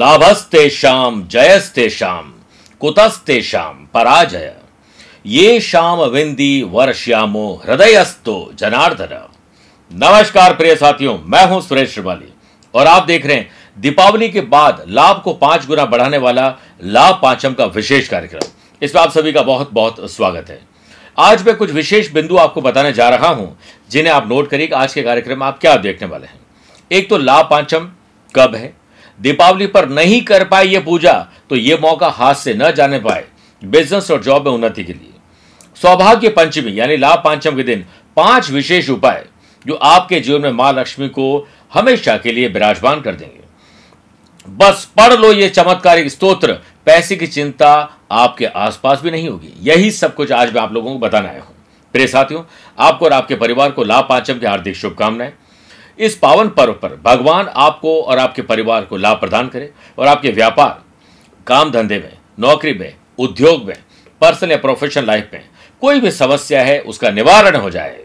लाभस्ते शाम जयस्ते शाम कुतस्ते शाम पराजय ये शाम विंदी वर्ष्यामो हृदयस्तो जनार्दन नमस्कार प्रिय साथियों मैं हूं सुरेश श्रिवाली और आप देख रहे हैं दीपावली के बाद लाभ को पांच गुना बढ़ाने वाला लाभ पांचम का विशेष कार्यक्रम इसमें आप सभी का बहुत बहुत स्वागत है आज मैं कुछ विशेष बिंदु आपको बताने जा रहा हूं जिन्हें आप नोट करिए आज के कार्यक्रम में आप क्या देखने वाले हैं एक तो लाभ पांचम कब है दीपावली पर नहीं कर पाए ये पूजा तो ये मौका हाथ से न जाने पाए बिजनेस और जॉब में उन्नति के लिए सौभाग्य पंचमी यानी लाभ पंचम के दिन पांच विशेष उपाय जो आपके जीवन में मां लक्ष्मी को हमेशा के लिए विराजमान कर देंगे बस पढ़ लो ये चमत्कारिक स्तोत्र पैसे की चिंता आपके आसपास भी नहीं होगी यही सब कुछ आज मैं आप लोगों को बताने आया हूं प्रिय साथियों आपको और आपके परिवार को लाभ पांचम की हार्दिक शुभकामनाएं इस पावन पर्व पर भगवान आपको और आपके परिवार को लाभ प्रदान करे और आपके व्यापार काम धंधे में नौकरी में उद्योग में पर्सनल या प्रोफेशनल लाइफ में कोई भी समस्या है उसका निवारण हो जाए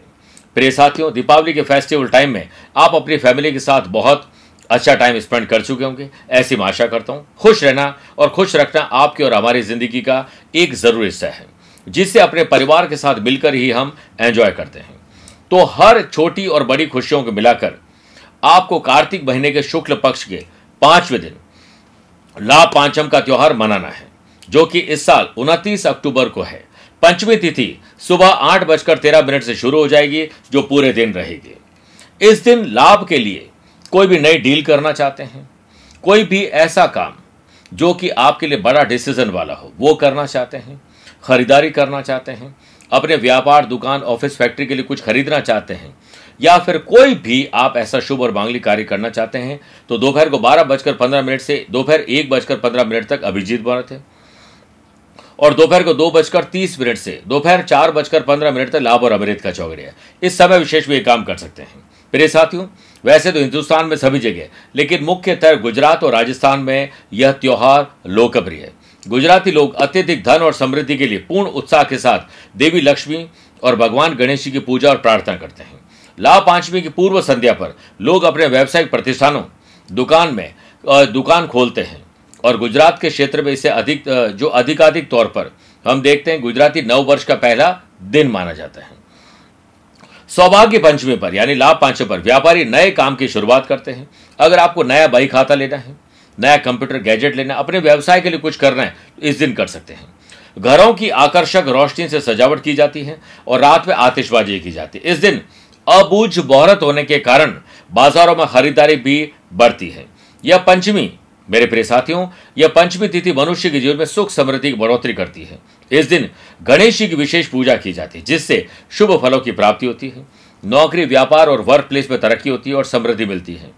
प्रिय साथियों दीपावली के फेस्टिवल टाइम में आप अपनी फैमिली के साथ बहुत अच्छा टाइम स्पेंड कर चुके होंगे ऐसी मैं आशा करता हूँ खुश रहना और खुश रखना आपकी और हमारी ज़िंदगी का एक ज़रूरी हिस्सा है जिससे अपने परिवार के साथ मिलकर ही हम एंजॉय करते हैं तो हर छोटी और बड़ी खुशियों को मिलाकर आपको कार्तिक महीने के शुक्ल पक्ष के पांचवें दिन ला पांचम का त्यौहार मनाना है जो कि इस साल उनतीस अक्टूबर को है पंचमी तिथि सुबह आठ बजकर तेरह मिनट से शुरू हो जाएगी जो पूरे दिन रहेगी इस दिन लाभ के लिए कोई भी नई डील करना चाहते हैं कोई भी ऐसा काम जो कि आपके लिए बड़ा डिसीजन वाला हो वो करना चाहते हैं खरीदारी करना चाहते हैं अपने व्यापार दुकान ऑफिस फैक्ट्री के लिए कुछ खरीदना चाहते हैं या फिर कोई भी आप ऐसा शुभ और मांगलिक कार्य करना चाहते हैं तो दोपहर को बारह बजकर पंद्रह मिनट से दोपहर एक बजकर पंद्रह मिनट तक अभिजीत भारत है और दोपहर को दो बजकर तीस मिनट से दोपहर चार बजकर पंद्रह मिनट तक लाभ और अमृत का चौगड़िया है इस समय विशेष भी ये काम कर सकते हैं मेरे साथियों वैसे तो हिंदुस्तान में सभी जगह लेकिन मुख्यतः गुजरात और राजस्थान में यह त्यौहार लोकप्रिय है गुजराती लोग अत्यधिक धन और समृद्धि के लिए पूर्ण उत्साह के साथ देवी लक्ष्मी और भगवान गणेश जी की पूजा और प्रार्थना करते हैं लाभ पांचवी की पूर्व संध्या पर लोग अपने व्यावसायिक प्रतिष्ठानों दुकान में दुकान खोलते हैं और गुजरात के क्षेत्र में इसे अधिक जो अधिकाधिक तौर पर हम देखते हैं गुजराती नव वर्ष का पहला दिन माना जाता है सौभाग्य पंचमी पर यानी लाभ पांचवी पर व्यापारी नए काम की शुरुआत करते हैं अगर आपको नया बही खाता लेना है नया कंप्यूटर गैजेट लेना अपने व्यवसाय के लिए कुछ करना है तो इस दिन कर सकते हैं घरों की आकर्षक रोशनी से सजावट की जाती है और रात में आतिशबाजी की जाती है इस दिन अबूझ बहुरत होने के कारण बाजारों में खरीदारी भी बढ़ती है यह पंचमी मेरे प्रिय साथियों यह पंचमी तिथि मनुष्य के जीवन में सुख समृद्धि की बढ़ोतरी करती है इस दिन गणेश जी की विशेष पूजा की जाती है जिससे शुभ फलों की प्राप्ति होती है नौकरी व्यापार और वर्क प्लेस में तरक्की होती है और समृद्धि मिलती है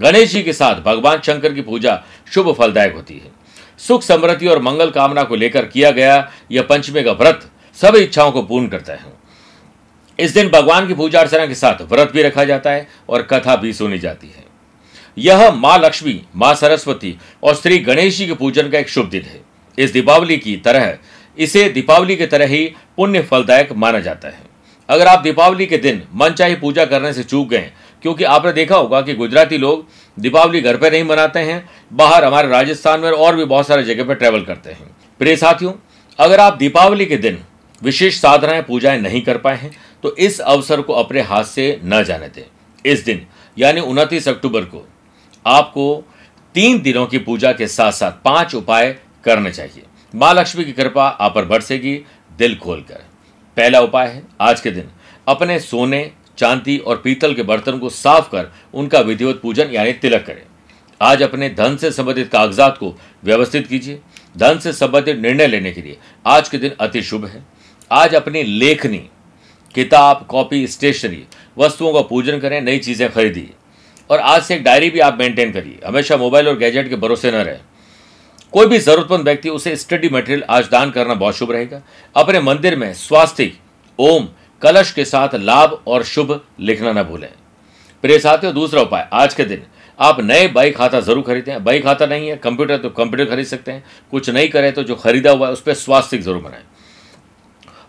गणेश जी के साथ भगवान शंकर की पूजा शुभ फलदायक होती है सुख समृद्धि और मंगल कामना को लेकर किया गया यह पंचमी का व्रत सभी इच्छाओं को पूर्ण करता है इस दिन भगवान की पूजा अर्चना के साथ व्रत भी रखा जाता है और कथा भी सुनी जाती है यह माँ लक्ष्मी माँ सरस्वती और श्री गणेश जी के पूजन का एक शुभ दिन है इस दीपावली की तरह इसे दीपावली की तरह ही पुण्य फलदायक माना जाता है अगर आप दीपावली के दिन मनचाही पूजा करने से चूक गए क्योंकि आपने देखा होगा कि गुजराती लोग दीपावली घर पर नहीं मनाते हैं बाहर हमारे राजस्थान में और भी बहुत सारे जगह पर ट्रैवल करते हैं प्रिय साथियों अगर आप दीपावली के दिन विशेष साधनाएं पूजाएं नहीं कर पाए हैं तो इस अवसर को अपने हाथ से न जाने दें इस दिन यानी उनतीस अक्टूबर को आपको तीन दिनों की पूजा के साथ साथ पांच उपाय करने चाहिए माँ लक्ष्मी की कृपा आप पर बरसेगी दिल खोलकर पहला उपाय है आज के दिन अपने सोने चांदी और पीतल के बर्तन को साफ कर उनका विधिवत पूजन यानी तिलक करें आज अपने धन से संबंधित कागजात को व्यवस्थित कीजिए धन से संबंधित निर्णय लेने के लिए आज के दिन अति शुभ है आज अपनी लेखनी किताब कॉपी स्टेशनरी वस्तुओं का पूजन करें नई चीज़ें खरीदिए और आज से एक डायरी भी आप मेंटेन करिए हमेशा मोबाइल और गैजेट के भरोसे न रहें कोई भी ज़रूरतमंद व्यक्ति उसे स्टडी मटेरियल आज दान करना बहुत शुभ रहेगा अपने मंदिर में स्वास्थ्य ओम कलश के साथ लाभ और शुभ लिखना न भूलें प्रिय साथियों दूसरा उपाय आज के दिन आप नए बाई खाता जरूर खरीदें बाई खाता नहीं है कंप्यूटर तो कंप्यूटर खरीद सकते हैं कुछ नहीं करें तो जो खरीदा हुआ है उस पर स्वास्थ्य जरूर बनाएं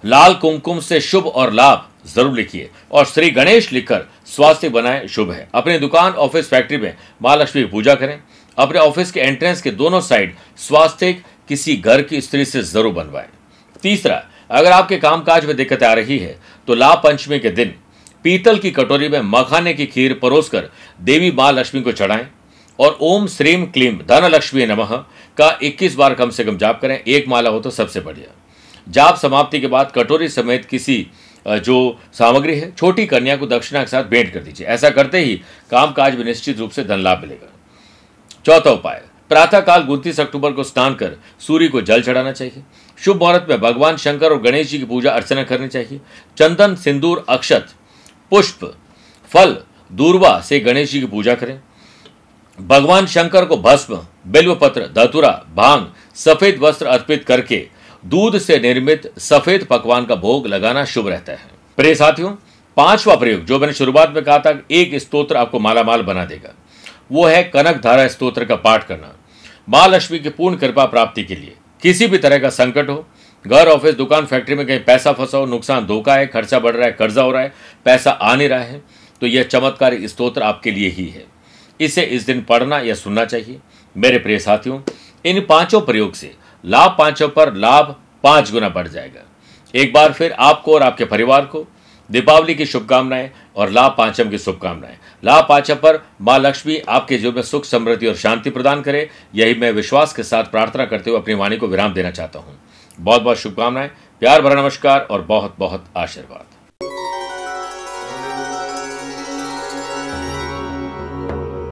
लाल कुमकुम से शुभ और लाभ जरूर लिखिए और श्री गणेश लिखकर स्वास्थ्य बनाए शुभ है अपने दुकान ऑफिस फैक्ट्री में महालक्ष्मी की पूजा करें अपने ऑफिस के एंट्रेंस के दोनों साइड स्वास्थ्य किसी घर की स्त्री से जरूर बनवाएं तीसरा अगर आपके कामकाज में दिक्कत आ रही है तो लाभ पंचमी के दिन पीतल की कटोरी में मखाने की खीर परोसकर देवी माँ लक्ष्मी को चढ़ाएं और ओम श्रीम क्लीम धनलक्ष्मी नमः का 21 बार कम से कम जाप करें एक माला हो तो सबसे बढ़िया जाप समाप्ति के बाद कटोरी समेत किसी जो सामग्री है छोटी कन्या को दक्षिणा के साथ भेंट कर दीजिए ऐसा करते ही कामकाज में निश्चित रूप से धन लाभ मिलेगा चौथा उपाय प्रातःकाल उनतीस अक्टूबर को स्नान कर सूर्य को जल चढ़ाना चाहिए शुभ मुहूर्त में भगवान शंकर और गणेश जी की पूजा अर्चना करनी चाहिए चंदन सिंदूर अक्षत पुष्प फल दूरवा से गणेश जी की पूजा करें भगवान शंकर को भस्म बिल्व पत्र धतुरा भांग सफेद वस्त्र अर्पित करके दूध से निर्मित सफेद पकवान का भोग लगाना शुभ रहता है प्रिय साथियों पांचवा प्रयोग जो मैंने शुरुआत में कहा था एक स्त्रोत्र आपको मालामाल बना देगा वो है कनक धारा स्त्रोत्र का पाठ करना माँ लक्ष्मी की पूर्ण कृपा प्राप्ति के लिए किसी भी तरह का संकट हो घर ऑफिस दुकान फैक्ट्री में कहीं पैसा फंसा हो नुकसान धोखा है खर्चा बढ़ रहा है कर्जा हो रहा है पैसा आ नहीं रहा है तो यह चमत्कारी स्त्रोत्र आपके लिए ही है इसे इस दिन पढ़ना या सुनना चाहिए मेरे प्रिय साथियों इन पांचों प्रयोग से लाभ पांचों पर लाभ पांच गुना बढ़ जाएगा एक बार फिर आपको और आपके परिवार को दीपावली की शुभकामनाएं और लाभ पांचम की शुभकामनाएं लाभ पांचम पर मां लक्ष्मी आपके जीवन में सुख समृद्धि और शांति प्रदान करे यही मैं विश्वास के साथ प्रार्थना करते हुए अपनी वाणी को विराम देना चाहता हूँ बहुत बहुत शुभकामनाएं प्यार भरा नमस्कार और बहुत बहुत आशीर्वाद